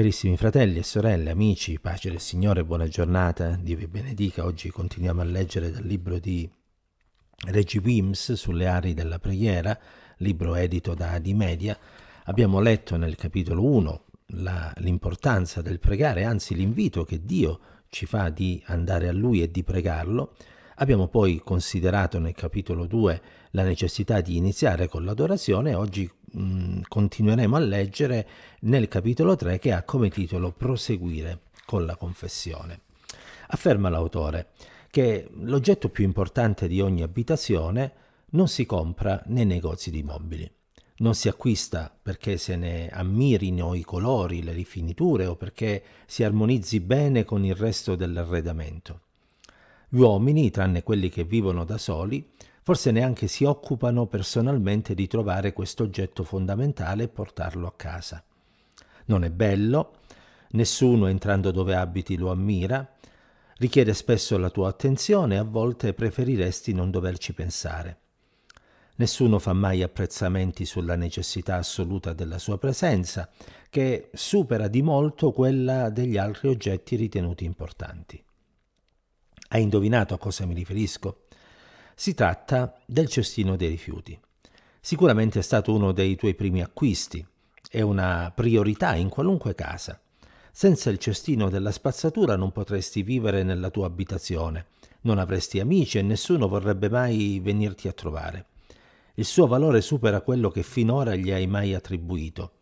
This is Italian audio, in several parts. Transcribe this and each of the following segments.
Carissimi fratelli e sorelle, amici, pace del Signore, buona giornata, Dio vi benedica. Oggi continuiamo a leggere dal libro di Reggie Wims sulle aree della preghiera, libro edito da Adi Media. Abbiamo letto nel capitolo 1 l'importanza del pregare, anzi l'invito che Dio ci fa di andare a Lui e di pregarlo. Abbiamo poi considerato nel capitolo 2 la necessità di iniziare con l'adorazione e oggi mh, mm, continueremo a leggere nel capitolo 3 che ha come titolo Proseguire con la confessione. Afferma l'autore che l'oggetto più importante di ogni abitazione non si compra nei negozi di mobili. Non si acquista perché se ne ammirino i colori, le rifiniture o perché si armonizzi bene con il resto dell'arredamento. Gli uomini, tranne quelli che vivono da soli, Forse neanche si occupano personalmente di trovare questo oggetto fondamentale e portarlo a casa. Non è bello, nessuno entrando dove abiti lo ammira, richiede spesso la tua attenzione e a volte preferiresti non doverci pensare. Nessuno fa mai apprezzamenti sulla necessità assoluta della sua presenza, che supera di molto quella degli altri oggetti ritenuti importanti. Hai indovinato a cosa mi riferisco? Si tratta del cestino dei rifiuti. Sicuramente è stato uno dei tuoi primi acquisti, è una priorità in qualunque casa. Senza il cestino della spazzatura non potresti vivere nella tua abitazione, non avresti amici e nessuno vorrebbe mai venirti a trovare. Il suo valore supera quello che finora gli hai mai attribuito.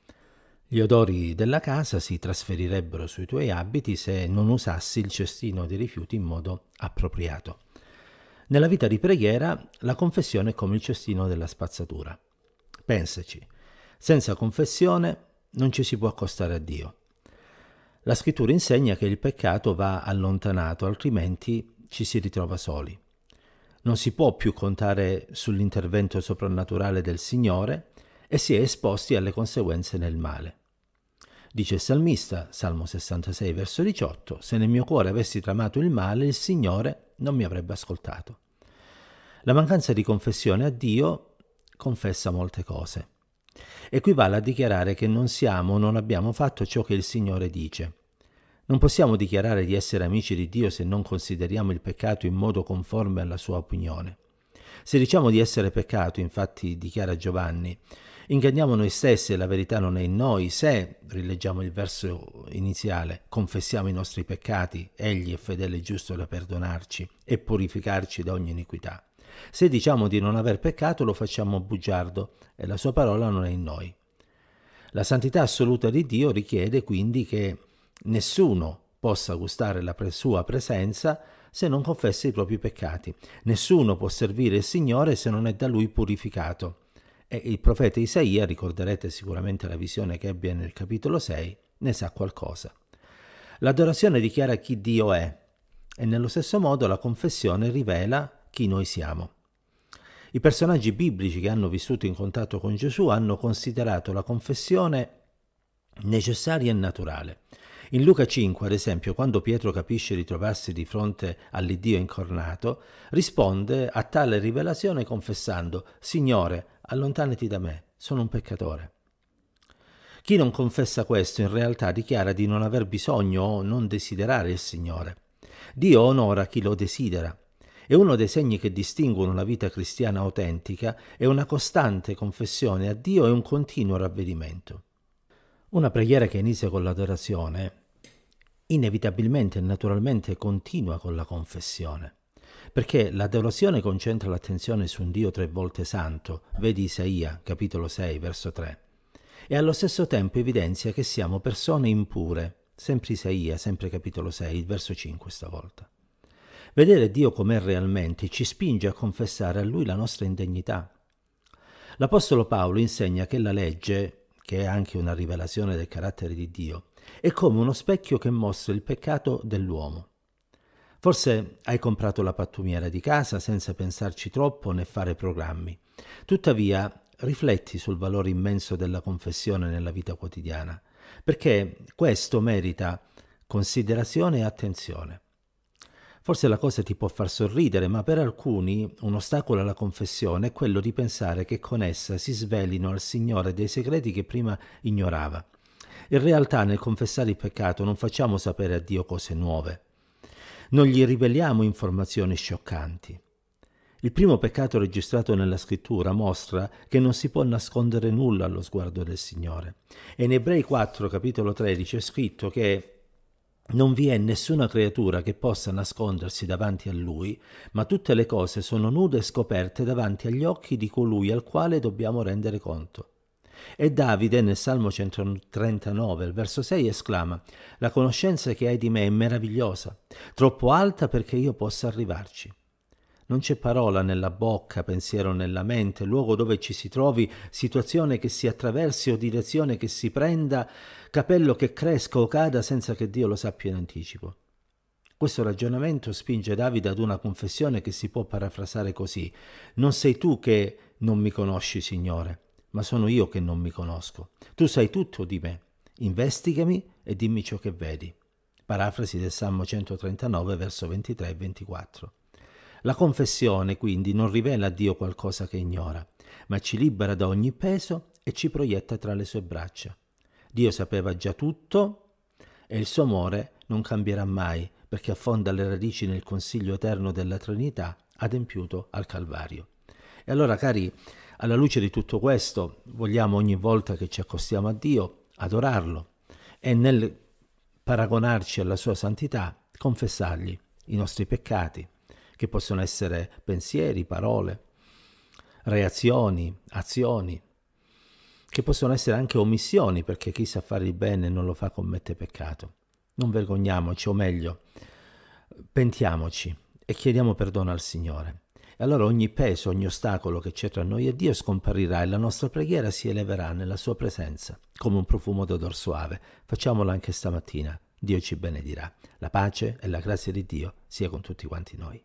Gli odori della casa si trasferirebbero sui tuoi abiti se non usassi il cestino dei rifiuti in modo appropriato. Nella vita di preghiera la confessione è come il cestino della spazzatura. Pensaci, senza confessione non ci si può accostare a Dio. La scrittura insegna che il peccato va allontanato, altrimenti ci si ritrova soli. Non si può più contare sull'intervento soprannaturale del Signore e si è esposti alle conseguenze nel male. Dice il salmista, Salmo 66, verso 18, se nel mio cuore avessi tramato il male, il Signore non mi avrebbe ascoltato. La mancanza di confessione a Dio confessa molte cose. Equivale a dichiarare che non siamo o non abbiamo fatto ciò che il Signore dice. Non possiamo dichiarare di essere amici di Dio se non consideriamo il peccato in modo conforme alla sua opinione. Se diciamo di essere peccato, infatti dichiara Giovanni, Inganniamo noi stessi e la verità non è in noi. Se, rileggiamo il verso iniziale, confessiamo i nostri peccati, Egli è fedele e giusto da perdonarci e purificarci da ogni iniquità. Se diciamo di non aver peccato, lo facciamo bugiardo e la sua parola non è in noi. La santità assoluta di Dio richiede quindi che nessuno possa gustare la sua presenza se non confessa i propri peccati. Nessuno può servire il Signore se non è da Lui purificato. E il profeta Isaia, ricorderete sicuramente la visione che ebbe nel capitolo 6, ne sa qualcosa. L'adorazione dichiara chi Dio è e nello stesso modo la confessione rivela chi noi siamo. I personaggi biblici che hanno vissuto in contatto con Gesù hanno considerato la confessione necessaria e naturale. In Luca 5, ad esempio, quando Pietro capisce di trovarsi di fronte all'Iddio incornato, risponde a tale rivelazione confessando, Signore, allontanati da me, sono un peccatore. Chi non confessa questo in realtà dichiara di non aver bisogno o non desiderare il Signore. Dio onora chi lo desidera. E uno dei segni che distinguono una vita cristiana autentica è una costante confessione a Dio e un continuo ravvedimento. Una preghiera che inizia con l'adorazione inevitabilmente e naturalmente continua con la confessione, perché l'adorazione concentra l'attenzione su un Dio tre volte santo, vedi Isaia capitolo 6 verso 3, e allo stesso tempo evidenzia che siamo persone impure, sempre Isaia, sempre capitolo 6, verso 5 stavolta. Vedere Dio com'è realmente ci spinge a confessare a Lui la nostra indegnità. L'Apostolo Paolo insegna che la legge, che è anche una rivelazione del carattere di Dio, è come uno specchio che mostra il peccato dell'uomo. Forse hai comprato la pattumiera di casa senza pensarci troppo né fare programmi. Tuttavia, rifletti sul valore immenso della confessione nella vita quotidiana, perché questo merita considerazione e attenzione. Forse la cosa ti può far sorridere, ma per alcuni un ostacolo alla confessione è quello di pensare che con essa si svelino al Signore dei segreti che prima ignorava. In realtà nel confessare il peccato non facciamo sapere a Dio cose nuove. Non gli riveliamo informazioni scioccanti. Il primo peccato registrato nella scrittura mostra che non si può nascondere nulla allo sguardo del Signore. E in Ebrei 4, capitolo 13, è scritto che non vi è nessuna creatura che possa nascondersi davanti a lui, ma tutte le cose sono nude e scoperte davanti agli occhi di colui al quale dobbiamo rendere conto. E Davide nel Salmo 139, il verso 6, esclama, La conoscenza che hai di me è meravigliosa, troppo alta perché io possa arrivarci. Non c'è parola nella bocca, pensiero nella mente, luogo dove ci si trovi, situazione che si attraversi o direzione che si prenda, capello che cresca o cada senza che Dio lo sappia in anticipo. Questo ragionamento spinge Davide ad una confessione che si può parafrasare così: Non sei tu che non mi conosci, Signore, ma sono io che non mi conosco. Tu sai tutto di me. Investigami e dimmi ciò che vedi. Parafrasi del Salmo 139, verso 23 e 24. La confessione quindi non rivela a Dio qualcosa che ignora, ma ci libera da ogni peso e ci proietta tra le sue braccia. Dio sapeva già tutto e il suo amore non cambierà mai perché affonda le radici nel consiglio eterno della Trinità adempiuto al Calvario. E allora cari, alla luce di tutto questo vogliamo ogni volta che ci accostiamo a Dio adorarlo e nel paragonarci alla sua santità confessargli i nostri peccati, che possono essere pensieri, parole, reazioni, azioni, che possono essere anche omissioni, perché chi sa fare il bene non lo fa commette peccato. Non vergogniamoci, o meglio, pentiamoci e chiediamo perdono al Signore. E allora ogni peso, ogni ostacolo che c'è tra noi e Dio scomparirà e la nostra preghiera si eleverà nella sua presenza, come un profumo d'odor suave. Facciamolo anche stamattina. Dio ci benedirà. La pace e la grazia di Dio sia con tutti quanti noi.